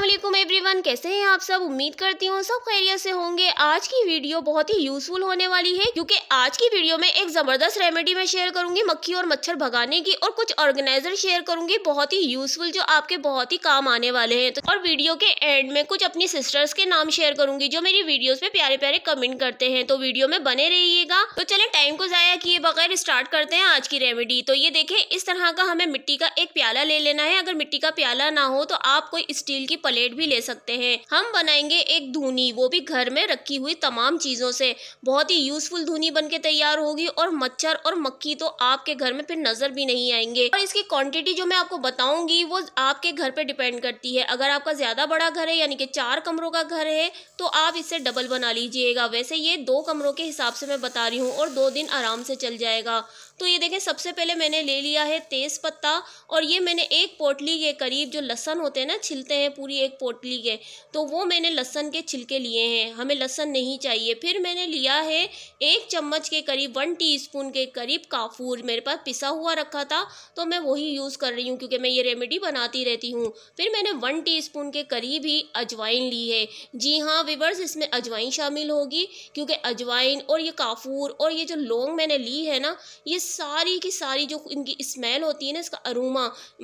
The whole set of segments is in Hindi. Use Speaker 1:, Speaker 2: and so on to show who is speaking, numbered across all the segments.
Speaker 1: वालेकुम एवरीवन कैसे हैं आप सब उम्मीद करती हूँ सब खैरियत से होंगे आज की वीडियो बहुत ही यूजफुल होने वाली है क्योंकि आज की वीडियो में एक ज़बरदस्त रेमेडी मैं शेयर करूंगी मक्खी और मच्छर भगाने की और कुछ ऑर्गेनाइजर शेयर करूंगी बहुत ही यूजफुल जो आपके बहुत ही काम आने वाले हैं तो और वीडियो के एंड में कुछ अपनी सिस्टर्स के नाम शेयर करूंगी जो मेरी वीडियोज पे प्यारे प्यारे कमेंट करते हैं तो वीडियो में बने रहिएगा तो चले टाइम को जया किए बगैर स्टार्ट करते हैं आज की रेमेडी तो ये देखे इस तरह का हमें मिट्टी का एक प्याला ले लेना है अगर मिट्टी का प्याला ना हो तो आप कोई स्टील की प्लेट भी ले सकते हैं हम बनाएंगे एक धुनी वो भी घर में रखी हुई तमाम चीज़ों से बहुत ही यूजफुल धुनी बन के तैयार होगी और मच्छर और मक्खी तो आपके घर में फिर नज़र भी नहीं आएंगे और इसकी क्वांटिटी जो मैं आपको बताऊंगी वो आपके घर पे डिपेंड करती है अगर आपका ज़्यादा बड़ा घर है यानी कि चार कमरों का घर है तो आप इससे डबल बना लीजिएगा वैसे ये दो कमरों के हिसाब से मैं बता रही हूँ और दो दिन आराम से चल जाएगा तो ये देखें सबसे पहले मैंने ले लिया है तेज़ पत्ता और ये मैंने एक पोटली के करीब जो लहसन होते हैं ना छिलते हैं पूरी एक पोटली के तो वो मैंने लहसन के छिलके लिए हैं हमें लहसन नहीं चाहिए फिर मैंने लिया है एक चम्मच के करीब वन स्पून के करीब काफूर मेरे पास पिसा हुआ रखा था तो मैं वही यूज़ कर रही हूँ क्योंकि मैं ये रेमेडी बनाती रहती हूँ फिर मैंने वन स्पून के करीब ही अजवाइन ली है जी हाँ विवर्स इसमें अजवाइन शामिल होगी क्योंकि अजवाइन और ये काफूर और ये जो लौंग मैंने ली है ना ये सारी की सारी जो इनकी स्मेल होती है ना इसका अरूमा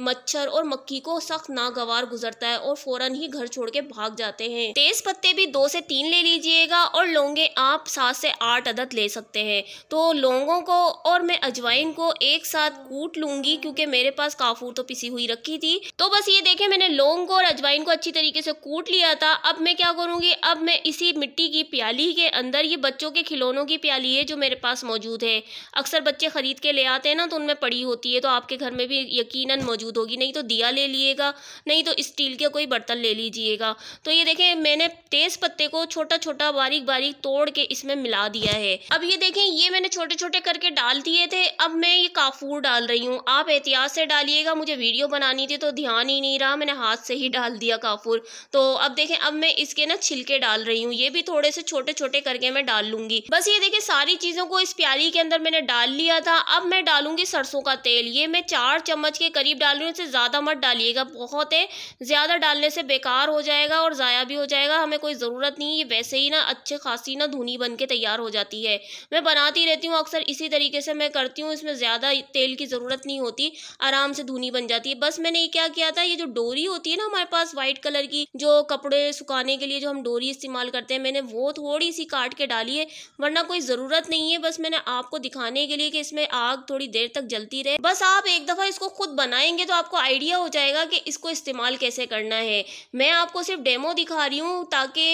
Speaker 1: मच्छर और मक्खी को सख्त नागवार गुजरता है और फ़ौरन ही घर छोड़ के भाग जाते हैं तेज़ पत्ते भी दो से तीन ले लीजिएगा और लौंगे आप सात से आठ अदद ले सकते हैं तो लौंगों को और मैं अजवाइन को एक साथ कूट लूंगी क्योंकि मेरे पास काफूर तो पिसी हुई रखी थी तो बस ये देखे मैंने लौंग और अजवाइन को अच्छी तरीके से कूट लिया था अब मैं क्या करूंगी अब मैं इसी मिट्टी की प्याली के अंदर ये बच्चों के खिलौनों की प्याली है जो मेरे पास मौजूद है अक्सर बच्चे खरीद ख़रीद के ले आते हैं ना तो उनमें पड़ी होती है तो आपके घर में भी यकीनन मौजूद होगी नहीं तो दिया ले लीजिएगा नहीं तो स्टील के कोई बर्तन ले लीजिएगा तो ये देखें मैंने तेज़ पत्ते को छोटा छोटा बारीक बारीक तोड़ के इसमें मिला दिया है अब ये देखें ये मैंने छोटे छोटे करके डाल दिए थे अब मैं ये काफूर डाल रही हूँ आप एहतियात से डालिएगा मुझे वीडियो बनानी थी तो ध्यान ही नहीं रहा मैंने हाथ से ही डाल दिया काफूर तो अब देखें अब मैं इसके ना छिलके डाल रही हूँ ये भी थोड़े से छोटे छोटे करके मैं डाल लूंगी बस ये देखें सारी चीज़ों को इस प्याली के अंदर मैंने डाल लिया था अब मैं डालूंगी सरसों का तेल ये मैं चार चम्मच के करीब डाल रही हूँ इससे ज़्यादा मत डालिएगा बहुत है ज़्यादा डालने से बेकार हो जाएगा और ज़ाया भी हो जाएगा हमें कोई ज़रूरत नहीं ये वैसे ही ना अच्छे खासी ना धुनी बन के तैयार हो जाती है मैं बनाती रहती हूँ अक्सर इसी तरीके से मैं करती हूँ इसमें ज़्यादा तेल की ज़रूरत नहीं होती आराम से धुनी बन जाती है बस मैंने क्या किया था ये जो डोरी होती है ना हमारे पास वाइट कलर की जो कपड़े सुखाने के लिए जो हम डोरी इस्तेमाल करते हैं मैंने वो थोड़ी सी काट के डाली है वरना कोई ज़रूरत नहीं है बस मैंने आपको दिखाने के लिए कि इसमें आग थोड़ी देर तक जलती रहे बस आप एक दफ़ा इसको खुद बनाएंगे तो आपको आइडिया हो जाएगा कि इसको इस्तेमाल कैसे करना है मैं आपको सिर्फ डेमो दिखा रही हूँ ताकि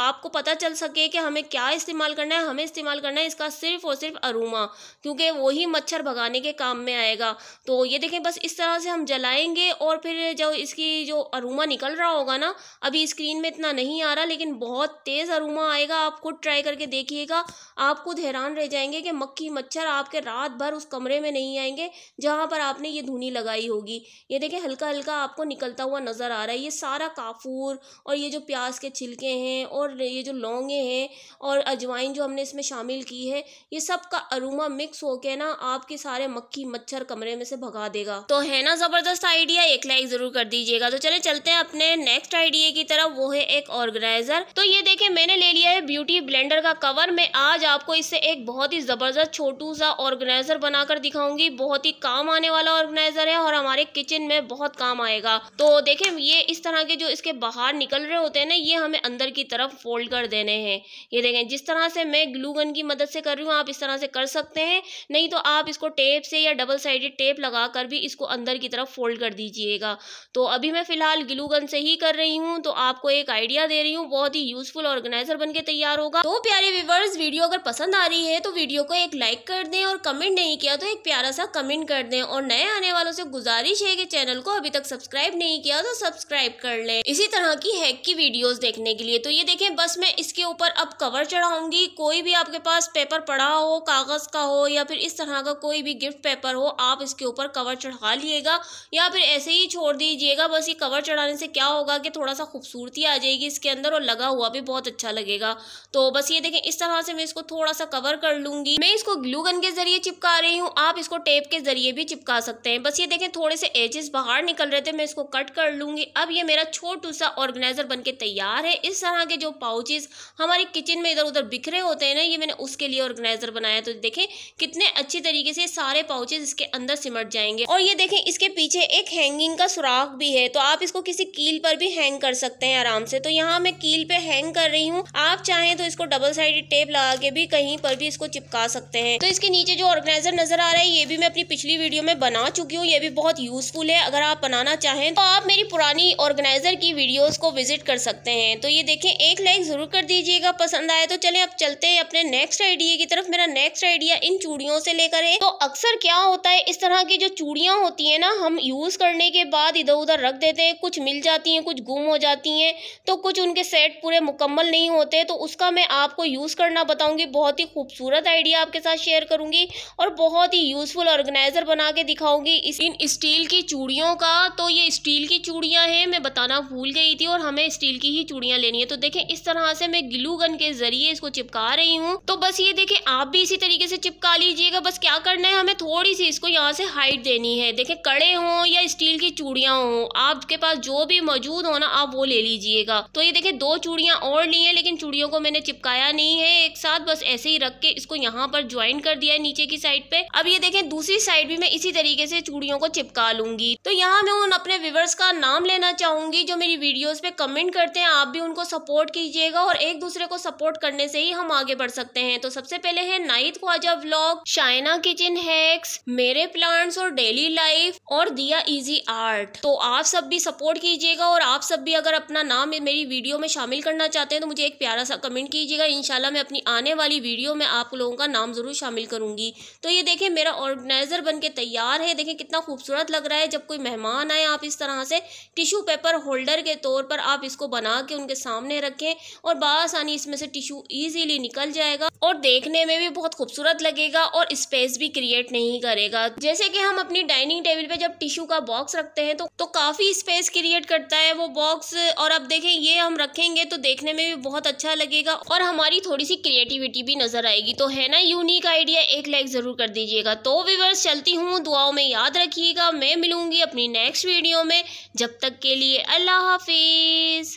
Speaker 1: आपको पता चल सके कि हमें क्या इस्तेमाल करना है हमें इस्तेमाल करना है इसका सिर्फ और सिर्फ अरूमा क्योंकि वही मच्छर भगाने के काम में आएगा तो ये देखें बस इस तरह से हम जलाएंगे और फिर जो इसकी जो अरूमा निकल रहा होगा ना अभी स्क्रीन में इतना नहीं आ रहा लेकिन बहुत तेज़ अरूमा आएगा आप खुद ट्राई करके देखिएगा आप खुद हैरान रह जाएंगे कि मक्खी मच्छर आपके रात भर उस कमरे में नहीं आएंगे जहाँ पर आपने ये धुनी लगाई होगी ये देखें हल्का हल्का आपको निकलता हुआ नज़र आ रहा है ये सारा काफूर और ये जो प्याज के छिलके हैं और ये जो लौंगे हैं और अजवाइन जो हमने इसमें शामिल की है ये सब का अरुमा मिक्स होकर ना आपके सारे मक्खी मच्छर कमरे में से भगा देगा तो है ना ज़बरदस्त आइडिया एक लाइक ज़रूर कर दीजिएगा तो चले चलते हैं अपने नेक्स्ट आइडिया की तरफ वो है एक ऑर्गेनाइजर तो ये देखें मैंने ले लिया है ब्यूटी ब्लेंडर का कवर मैं आज आपको इससे एक बहुत ही ज़बरदस्त छोटू सा ऑर्गेनाइजर ऑर्गेनाइजर बनाकर दिखाऊंगी बहुत ही काम आने वाला ऑर्गेनाइजर है और हमारे किचन में बहुत काम आएगा तो देखें ये इस तरह के जो इसके बाहर निकल रहे होते हैं ना ये हमें अंदर की तरफ फोल्ड कर देने हैं ये देखें जिस तरह से मैं ग्लू गन की मदद से कर रही हूँ आप इस तरह से कर सकते हैं नहीं तो आप इसको टेप से या डबल साइडेड टेप लगा कर भी इसको अंदर की तरफ फोल्ड कर दीजिएगा तो अभी मैं फ़िलहाल ग्लू गन से ही कर रही हूँ तो आपको एक आइडिया दे रही हूँ बहुत ही यूज़फुल ऑर्गेनाइजर बन के तैयार होगा तो प्यारे व्यूवर्स वीडियो अगर पसंद आ रही है तो वीडियो को एक लाइक कर दें और कमेंट नहीं किया तो एक प्यारा सा कमेंट कर दें और नए आने वालों से गुजारिश है कि चैनल को अभी तक सब्सक्राइब नहीं किया तो सब्सक्राइब कर लें इसी तरह की हैक की वीडियोस देखने के लिए तो ये देखें बस मैं इसके ऊपर अब कवर चढ़ाऊंगी कोई भी आपके पास पेपर पड़ा हो कागज़ का हो या फिर इस तरह का कोई भी गिफ्ट पेपर हो आप इसके ऊपर कवर चढ़ा लिएगा या फिर ऐसे ही छोड़ दीजिएगा बस ये कवर चढ़ाने से क्या होगा कि थोड़ा सा खूबसूरती आ जाएगी इसके अंदर और लगा हुआ भी बहुत अच्छा लगेगा तो बस ये देखें इस तरह से मैं इसको थोड़ा सा कवर कर लूँगी मैं इसको ग्लू गन के ज़रिए चिपका चिपका रही हूँ आप इसको टेप के ज़रिए भी चिपका सकते हैं बस ये देखें थोड़े से एजेस बाहर निकल रहे थे मैं इसको कट कर लूँगी अब ये मेरा छोटू सा ऑर्गेनाइज़र बन तैयार है इस तरह के जो पाउचेज़ हमारे किचन में इधर उधर बिखरे होते हैं ना ये मैंने उसके लिए ऑर्गेनाइज़र बनाया तो देखें कितने अच्छे तरीके से सारे पाउचेज़ इसके अंदर सिमट जाएंगे और ये देखें इसके पीछे एक हैंगिंग का सुराख भी है तो आप इसको किसी कील पर भी हैंग कर सकते हैं आराम से तो यहाँ मैं कील पे हैंग कर रही हूँ आप चाहें तो इसको डबल साइडेड टेप लगा के भी कहीं पर भी इसको चिपका सकते हैं तो इसके नीचे जो ऑर्गेनाइज ऑर्गेनाइजर नज़र आ रहा है ये भी मैं अपनी पिछली वीडियो में बना चुकी हूँ ये भी बहुत यूज़फुल है अगर आप बनाना चाहें तो आप मेरी पुरानी ऑर्गेनाइजर की वीडियोज़ को विजिट कर सकते हैं तो ये देखें एक लाइक ज़रूर कर दीजिएगा पसंद आए तो चले अब चलते हैं अपने नेक्स्ट आइडिया की तरफ मेरा नेक्स्ट आइडिया इन चूड़ियों से लेकर है तो अक्सर क्या होता है इस तरह की जो चूड़ियाँ होती है ना हम यूज़ करने के बाद इधर उधर रख देते हैं कुछ मिल जाती है कुछ गुम हो जाती है तो कुछ उनके सेट पूरे मुकम्मल नहीं होते तो उसका मैं आपको यूज़ करना बताऊंगी बहुत ही खूबसूरत आइडिया आपके साथ शेयर करूंगी और और बहुत ही यूजफुल ऑर्गेनाइजर बना के दिखाऊंगी इस इन स्टील की चूड़ियों का तो ये स्टील की चूड़ियाँ हैं मैं बताना भूल गई थी और हमें स्टील की ही चूड़ियाँ लेनी है तो देखें इस तरह से मैं ग्लू गन के जरिए इसको चिपका रही हूँ तो बस ये देखें आप भी इसी तरीके से चिपका लीजिएगा बस क्या करना है हमें थोड़ी सी इसको यहाँ से हाइट देनी है देखें कड़े हों या स्टील की चूड़ियाँ हों आपके पास जो भी मौजूद हो ना आप वो ले लीजिएगा तो ये देखें दो चूड़ियाँ और ली हैं लेकिन चूड़ियों को मैंने चिपकाया नहीं है एक साथ बस ऐसे ही रख के इसको यहाँ पर ज्वाइन कर दिया है नीचे की साइड साइड पे अब ये देखें दूसरी साइड भी मैं इसी तरीके से चूड़ियों को चिपका लूंगी तो यहाँ मैं उन अपने व्यूवर्स का नाम लेना चाहूंगी जो मेरी वीडियोस पे कमेंट करते हैं आप भी उनको सपोर्ट कीजिएगा और एक दूसरे को सपोर्ट करने से ही हम आगे बढ़ सकते हैं तो सबसे पहले है नाइट ख्वाजा ब्लॉग शाइना किचन हैक्स मेरे प्लांट्स और डेली लाइफ और दिया इजी आर्ट तो आप सब भी सपोर्ट कीजिएगा और आप सब भी अगर अपना नाम मेरी वीडियो में शामिल करना चाहते हैं तो मुझे एक प्यारा सा कमेंट कीजिएगा इनशाला मैं अपनी आने वाली वीडियो में आप लोगों का नाम जरूर शामिल करूंगी तो ये देखें मेरा ऑर्गेनाइज़र बन के तैयार है देखें कितना खूबसूरत लग रहा है जब कोई मेहमान आए आप इस तरह से टिशू पेपर होल्डर के तौर पर आप इसको बना के उनके सामने रखें और बसानी इसमें से टिशू ईजीली निकल जाएगा और देखने में भी बहुत खूबसूरत लगेगा और स्पेस भी क्रिएट नहीं करेगा जैसे कि हम अपनी डाइनिंग टेबल पे जब टिशू का बॉक्स रखते हैं तो, तो काफ़ी स्पेस क्रिएट करता है वो बॉक्स और अब देखें ये हम रखेंगे तो देखने में भी बहुत अच्छा लगेगा और हमारी थोड़ी सी क्रिएटिविटी भी नजर आएगी तो है ना यूनिक आइडिया एक लाइक जरूर ज़रूर कर दीजिएगा तो विवर्स चलती हूँ दुआओं में याद रखिएगा मैं मिलूँगी अपनी नेक्स्ट वीडियो में जब तक के लिए अल्लाह हाफिज़